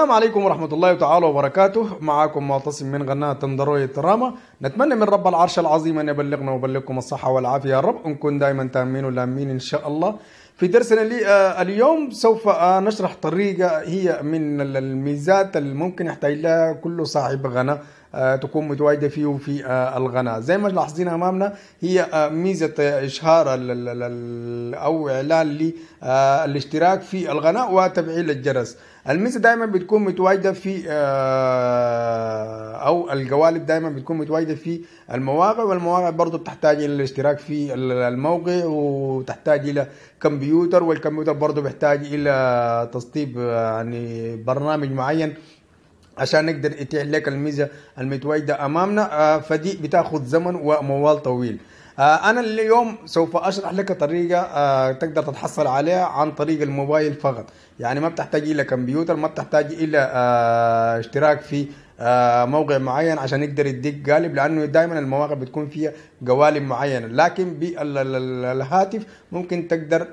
السلام عليكم ورحمة الله تعالى وبركاته معكم معتصم من قناة تندروي التراما نتمنى من رب العرش العظيم أن يبلغنا ويبلغكم الصحة والعافية يا رب نكون دائما تامين ولامين إن شاء الله في درسنا آه، اليوم سوف آه، نشرح طريقة هي من الميزات الممكن يحتاج لها كل صاحب غناء آه، تكون متواجده فيه في آه، الغناء زي ما لاحظين امامنا هي آه، ميزه اشهار او اعلان للاشتراك في الغناء وتفعيل الجرس الميزه دائما بتكون متواجده في او القوالب دائما بتكون متواجده في المواقع والمواقع برضه بتحتاج الى الاشتراك في الموقع وتحتاج الى كمبيوتر والكمبيوتر برضه بيحتاج الى تسطيب يعني برنامج معين عشان نقدر يتيح لك الميزه المتواجده امامنا آه، فدي بتاخذ زمن وموال طويل آه، انا اليوم سوف اشرح لك طريقه آه، تقدر تتحصل عليها عن طريق الموبايل فقط يعني ما بتحتاج الى كمبيوتر ما بتحتاج الى اشتراك في موقع معين عشان يقدر يديك قالب لانه دائما المواقع بتكون فيها قوالب معينه لكن بالهاتف ممكن تقدر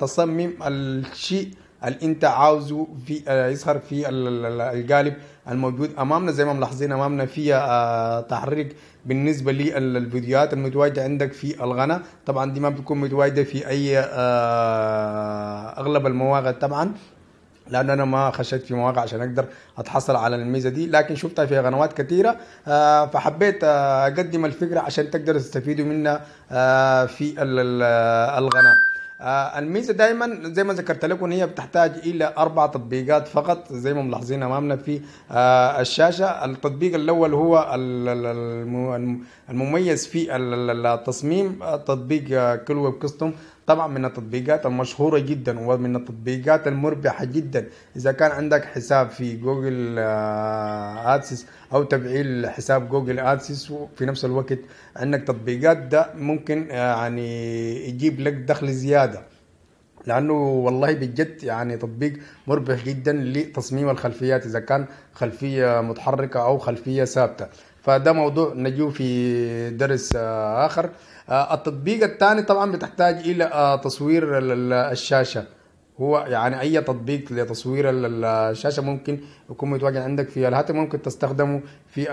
تصمم الشيء اللي انت عاوزه في آه، يظهر في القالب الموجود امامنا زي ما ملاحظين امامنا في آه، تحريك بالنسبه للفيديوهات المتواجده عندك في الغنى طبعا دي ما بتكون متواجده في اي آه، اغلب المواقع طبعا لان انا ما خشيت في مواقع عشان اقدر اتحصل على الميزه دي لكن شفتها في قنوات كثيره فحبيت اقدم الفكره عشان تقدروا تستفيدوا منها في القناه آه، الميزه دائما زي ما ذكرت لكم هي بتحتاج الى اربع تطبيقات فقط زي ما ملاحظين امامنا في آه، الشاشه التطبيق الاول هو المميز في التصميم آه، تطبيق كل ويب كستم طبعا من التطبيقات المشهورة جدا ومن التطبيقات المربحة جدا إذا كان عندك حساب في جوجل آه، ادسس أو تفعيل حساب جوجل ادسس وفي نفس الوقت عندك تطبيقات ده ممكن آه، يعني يجيب لك دخل زيادة لانه والله بجد يعني تطبيق مربح جدا لتصميم الخلفيات اذا كان خلفيه متحركه او خلفيه ثابته فده موضوع نجيه في درس اخر آه، التطبيق الثاني طبعا بتحتاج الى آه، تصوير الشاشه هو يعني اي تطبيق لتصوير الشاشه ممكن يكون متواجد عندك في الهاتف ممكن تستخدمه في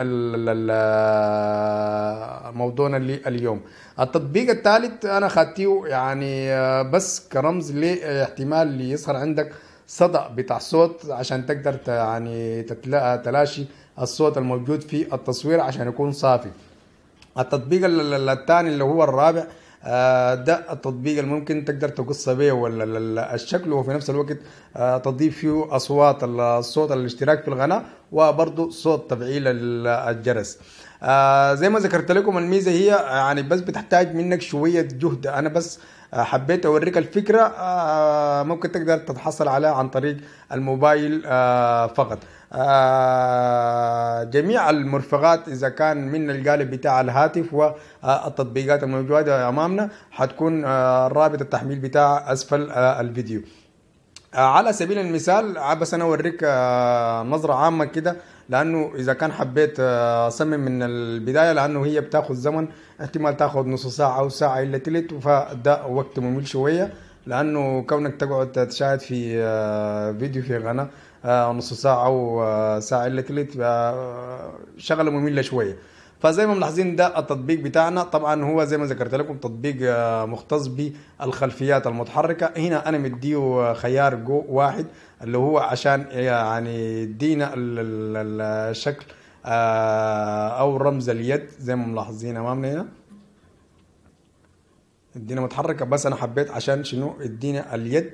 آه، موضوعنا اليوم التطبيق الثالث انا خاتيه يعني بس كرمز لاحتمال يظهر عندك صدأ بتاع صوت عشان تقدر يعني تلاشي الصوت الموجود في التصوير عشان يكون صافي التطبيق الثاني اللي هو الرابع آه، ده التطبيق اللي ممكن تقدر تقص به ولا الشكل وفي نفس الوقت آه، تضيف فيه اصوات الصوت الاشتراك في القناه وبرضه صوت تفعيل الجرس آه، زي ما ذكرت لكم الميزه هي يعني بس بتحتاج منك شويه جهد انا بس حبيت اوريك الفكره آه، آه، ممكن تقدر تتحصل عليها عن طريق الموبايل آه، فقط جميع المرفقات اذا كان من القالب بتاع الهاتف والتطبيقات الموجوده امامنا حتكون رابط التحميل بتاع اسفل الفيديو على سبيل المثال بس انا اوريك نظره عامه كده لانه اذا كان حبيت اصمم آه، من البدايه لانه هي بتاخذ زمن احتمال تاخذ نص ساعه او ساعه الا تلت فده وقت ممل شويه لانه كونك تقعد تشاهد في آه، فيديو في قناه نص ساعه او آه، ساعه الا تلت شغله ممله شويه فزي ما ملاحظين ده التطبيق بتاعنا طبعا هو زي ما ذكرت لكم تطبيق آه، مختص بالخلفيات المتحركه هنا انا مديه آه، خيار جو واحد اللي هو عشان يعني يدينا الشكل آه، او رمز اليد زي ما ملاحظين امامنا هنا يدينا متحركه بس انا حبيت عشان شنو يدينا اليد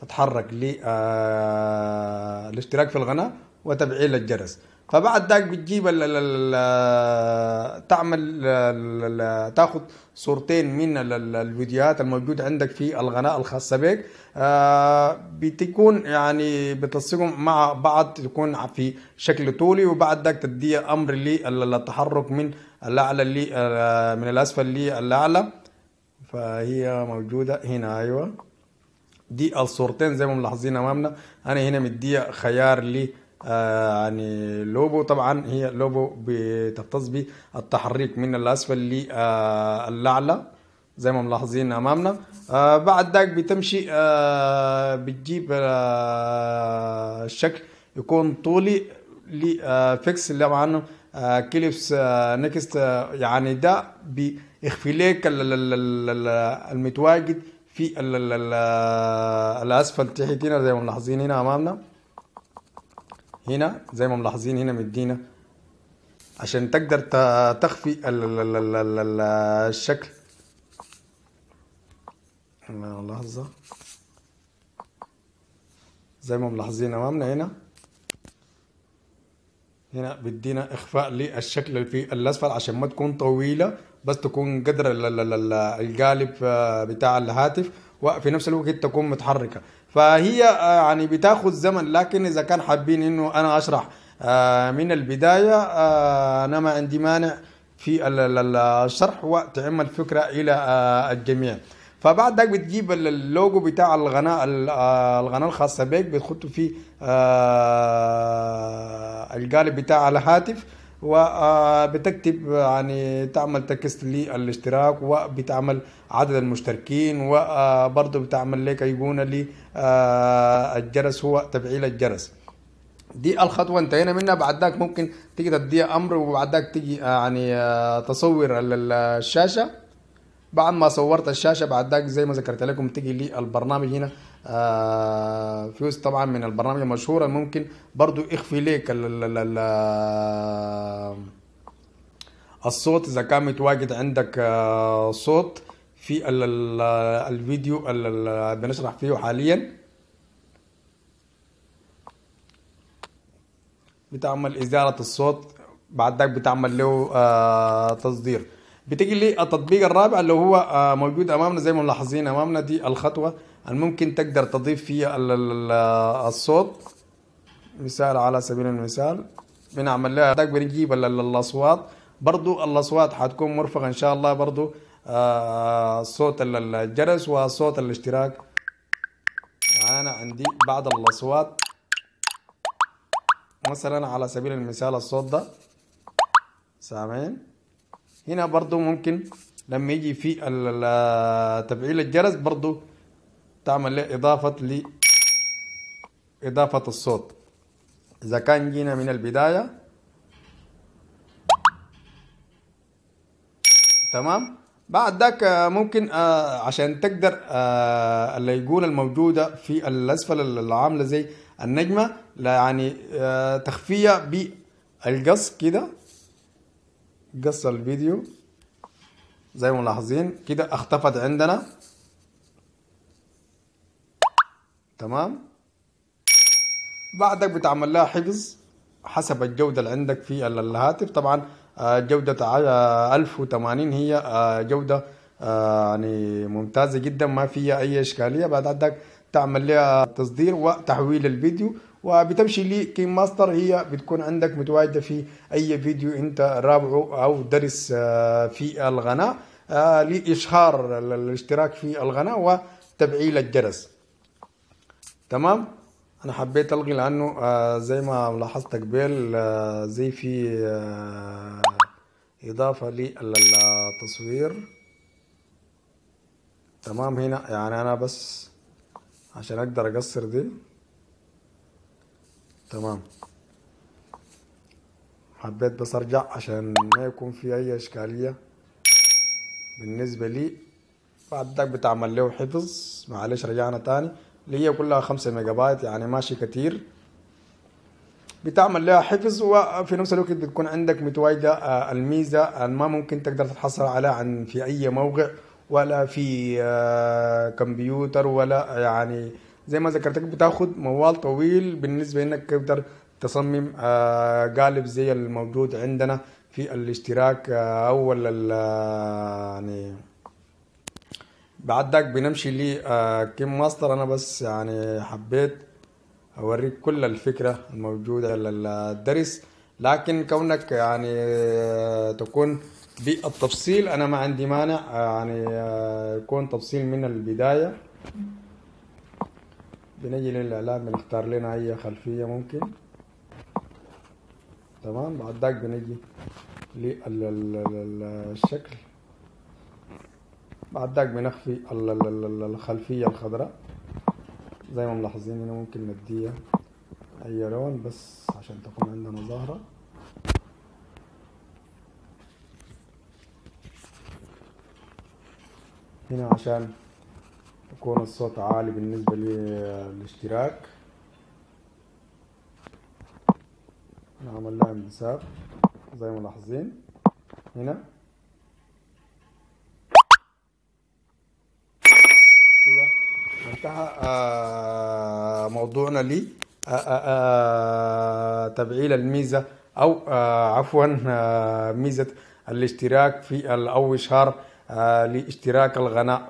تتحرك للاشتراك في القناه وتفعيل الجرس فبعد ذاك بتجيب ال ال تعمل ال تاخذ صورتين من الفيديوهات الموجوده عندك في القناه الخاصه بك آه بتكون يعني بتلصقهم مع بعض تكون في شكل طولي وبعد ذاك تدي امر للتحرك من الاعلى لي آه، من الاسفل للاعلى فهي موجوده هنا ايوه دي الصورتين زي ما ملاحظين امامنا انا هنا مديها خيار لي آه يعني لوبو طبعا هي لوبو بتختص بالتحريك من الاسفل للاعلى آه زي ما ملاحظين امامنا آه بعد ذاك بتمشي آه بتجيب آه الشكل يكون طولي لفيكس آه، اللي طبعا آه كليبس آه نكست آه يعني ده بيخفي لك المتواجد في آه، الاسفل تحت هنا زي ما ملاحظين هنا امامنا هنا زي ما ملاحظين هنا مدينا عشان تقدر تخفي الشكل لحظة زي ما ملاحظين امامنا هنا هنا بيدينا اخفاء للشكل في الاسفل عشان ما تكون طويله بس تكون قدر القالب آه، بتاع الهاتف وفي نفس الوقت تكون متحركه فهي آه، يعني بتاخذ زمن لكن اذا كان حابين انه انا اشرح آه، من البدايه آه، انا ما عندي مانع في الشرح وتعم الفكره الى الجميع فبعد ذلك بتجيب اللوجو بتاع الغناء الغناء الخاصه بك بتحطه في القالب بتاع الهاتف وبتكتب يعني تعمل تكست للاشتراك وبتعمل عدد المشتركين وبرضه بتعمل لك ايقونة آه، للجرس هو تفعيل الجرس دي الخطوة انتهينا منها بعد ذاك ممكن تيجي تدي امر وبعد ذاك تيجي آه، يعني آه، تصور الشاشة بعد ما صورت الشاشة بعد ذاك زي ما ذكرت لكم تيجي للبرنامج هنا آه، فلوس طبعا من البرنامج المشهوره ممكن برضو يخفي ليك آه، الصوت اذا كان متواجد عندك آه، صوت في الفيديو اللي بنشرح فيه حاليا بتعمل ازاله الصوت بعد ذلك بتعمل له آه تصدير بتيجي للتطبيق الرابع اللي هو آه موجود امامنا زي ما ملاحظين امامنا دي الخطوه الممكن تقدر تضيف فيه الصوت مثال على سبيل المثال بنعمل لها بنجيب الاصوات برضو الاصوات حتكون مرفقه ان شاء الله برضو آه، صوت الجرس وصوت الاشتراك انا عندي بعض الاصوات مثلا على سبيل المثال الصوت ده سامعين هنا برضو ممكن لما يجي في تفعيل الجرس برضو تعمل له إضافة ل إضافة الصوت إذا كان جينا من البداية تمام بعد ذاك آه، ممكن آه، عشان تقدر آه، الأيقونة الموجودة في الأسفل العاملة زي النجمة يعني تخفية بالقص كده قص الفيديو زي ما ملاحظين كده اختفت عندنا تمام بعدك بتعمل لها حفظ حسب الجودة اللي عندك في الهاتف طبعا آه، جودة 1080 آه، هي آه، جودة يعني ممتازة جدا ما فيها أي إشكالية بعد عندك تعمل لها تصدير وتحويل الفيديو وبتمشي لي كيم ماستر هي بتكون عندك متواجدة في أي فيديو أنت رابعه أو درس في القناة لإشهار الاشتراك في القناة وتفعيل الجرس تمام انا حبيت الغي لانه آه زي ما لاحظت قبل آه زي في آه اضافه للتصوير تمام هنا يعني انا بس عشان اقدر اقصر دي تمام حبيت بس ارجع عشان ما يكون في اي اشكاليه بالنسبه لي بعد ذاك بتعمل له حفظ معلش رجعنا تاني اللي هي كلها 5 ميجا بايت يعني ماشي كتير بتعمل لها حفظ وفي نفس الوقت بتكون عندك متواجدة آه، الميزة آه، ما ممكن تقدر تتحصل عليها عن في أي موقع ولا في آه، كمبيوتر ولا يعني زي ما ذكرتك بتاخد موال طويل بالنسبة انك تقدر تصمم قالب زي الموجود عندنا في الاشتراك او يعني بعدك بنمشي لي آه، كم ماستر انا بس يعني حبيت اوريك كل الفكره الموجوده للدرس لكن كونك يعني آه، تكون بالتفصيل انا ما عندي مانع آه، يعني يكون تفصيل من البدايه بنجي للاعلام بنختار لنا اي خلفيه ممكن تمام بعد ذاك بنجي للشكل بعد ذاك بنخفي الخلفيه الخضراء زي ما ملاحظين هنا ممكن نديها اي لون بس عشان تكون عندنا ظاهره هنا عشان يكون الصوت عالي بالنسبه للاشتراك نعمل لها انبساط زي ما ملاحظين هنا كده انتهى آه، موضوعنا لي آه، آه، تبعيل الميزه او عفوا ميزه الاشتراك في او شهر لاشتراك الغناء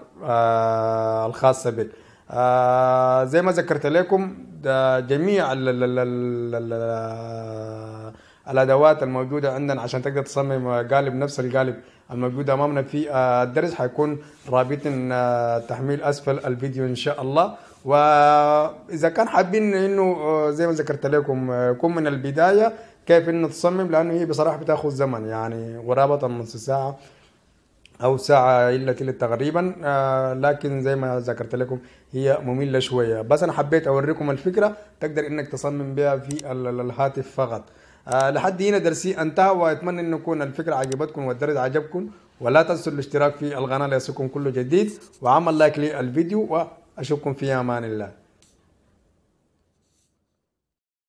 الخاصه به زي ما ذكرت لكم جميع الادوات الموجوده عندنا عشان تقدر تصمم قالب نفس القالب الموجود امامنا في آه، الدرس حيكون رابط التحميل آه، اسفل الفيديو ان شاء الله واذا كان حابين انه آه، زي ما ذكرت لكم يكون من البدايه كيف انه تصمم لانه هي بصراحه بتاخذ زمن يعني قرابه نص ساعه او ساعه الا تلت تقريبا لكن زي ما ذكرت لكم هي ممله شويه بس انا حبيت اوريكم الفكره تقدر انك تصمم بها في الهاتف فقط آه لحد هنا درسي انتهى واتمنى ان يكون الفكره عجبتكم والدرس عجبكم ولا تنسوا الاشتراك في القناه ليصلكم كل جديد وعمل لايك للفيديو واشوفكم في امان الله